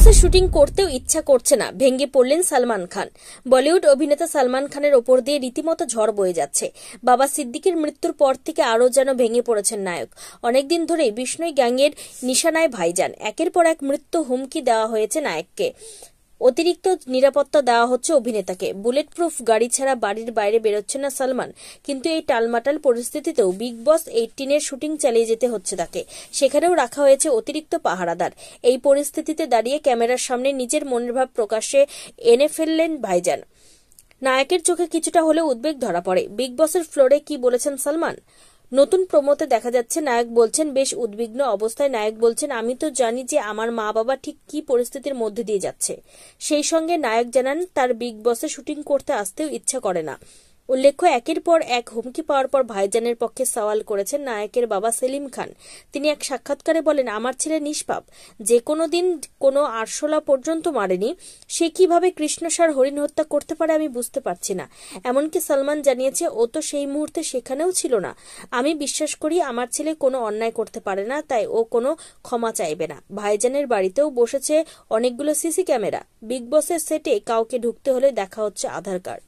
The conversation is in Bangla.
বসে শুটিং করতেও ইচ্ছা করছে না ভেঙে পড়লেন সালমান খান বলিউড অভিনেতা সালমান খানের ওপর দিয়ে রীতিমতো ঝড় বয়ে যাচ্ছে বাবা সিদ্দিকের মৃত্যুর পর থেকে আরও যেন ভেঙে পড়েছেন নায়ক অনেকদিন ধরেই বিষ্ণুই গ্যাংয়ের নিশানায় ভাইজান একের পর এক মৃত্যু হুমকি দেওয়া হয়েছে নায়ককে অতিরিক্ত নিরাপত্তা দেওয়া হচ্ছে অভিনেতাকে বুলেট প্রুফ গাড়ি ছাড়া বাড়ির বাইরে বেরোচ্ছে না সালমান কিন্তু এই টালমাটাল পরিস্থিতিতেও বিগ বস এর শুটিং চালিয়ে যেতে হচ্ছে তাকে সেখানেও রাখা হয়েছে অতিরিক্ত পাহারাদার এই পরিস্থিতিতে দাঁড়িয়ে ক্যামেরার সামনে নিজের মনের ভাব প্রকাশে এনে ফেললেন ভাইজান নায়কের চোখে কিছুটা হলেও উদ্বেগ ধরা পড়ে বিগ বসের ফ্লোরে কি বলেছেন সালমান নতুন প্রমোতে দেখা যাচ্ছে নায়ক বলছেন বেশ উদ্বিগ্ন অবস্থায় নায়ক বলছেন আমি তো জানি যে আমার মা বাবা ঠিক কি পরিস্থিতির মধ্যে দিয়ে যাচ্ছে সেই সঙ্গে নায়ক জানান তার বিগ বসে শুটিং করতে আসতেও ইচ্ছা করে না উল্লেখ্য একের পর এক হুমকি পাওয়ার পর ভাইজানের পক্ষে সওয়াল করেছেন নায়কের বাবা সেলিম খান তিনি এক সাক্ষাৎকারে বলেন আমার ছেলে নিষ্পাপ যে কোনো দিন কোনো আরশোলা পর্যন্ত মারেনি সে কিভাবে কৃষ্ণসার হরিণ হত্যা করতে পারে আমি বুঝতে পারছি না এমনকি সালমান জানিয়েছে ও তো সেই মুহূর্তে সেখানেও ছিল না আমি বিশ্বাস করি আমার ছেলে কোনো অন্যায় করতে পারে না তাই ও কোনো ক্ষমা চাইবে না ভাইজানের বাড়িতেও বসেছে অনেকগুলো সিসি ক্যামেরা বিগ বসের সেটে কাউকে ঢুকতে হলে দেখা হচ্ছে আধার কার্ড